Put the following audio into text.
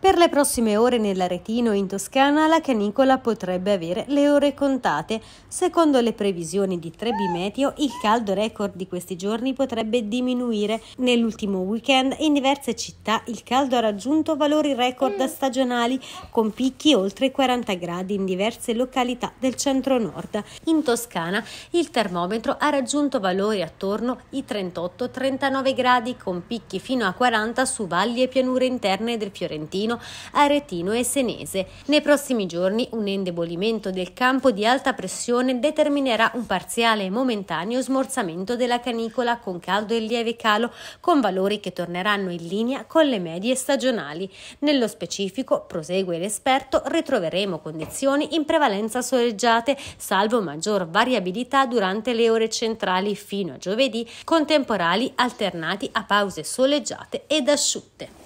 Per le prossime ore nell'Aretino in Toscana la canicola potrebbe avere le ore contate. Secondo le previsioni di Trebi Meteo, il caldo record di questi giorni potrebbe diminuire. Nell'ultimo weekend in diverse città il caldo ha raggiunto valori record stagionali con picchi oltre 40 gradi in diverse località del centro-nord. In Toscana il termometro ha raggiunto valori attorno ai 38-39 gradi con picchi fino a 40 su valli e pianure interne del Fiorentino Trentino, Aretino e Senese. Nei prossimi giorni un indebolimento del campo di alta pressione determinerà un parziale e momentaneo smorzamento della canicola con caldo e lieve calo, con valori che torneranno in linea con le medie stagionali. Nello specifico, prosegue l'esperto, ritroveremo condizioni in prevalenza soleggiate, salvo maggior variabilità durante le ore centrali fino a giovedì, con temporali alternati a pause soleggiate ed asciutte.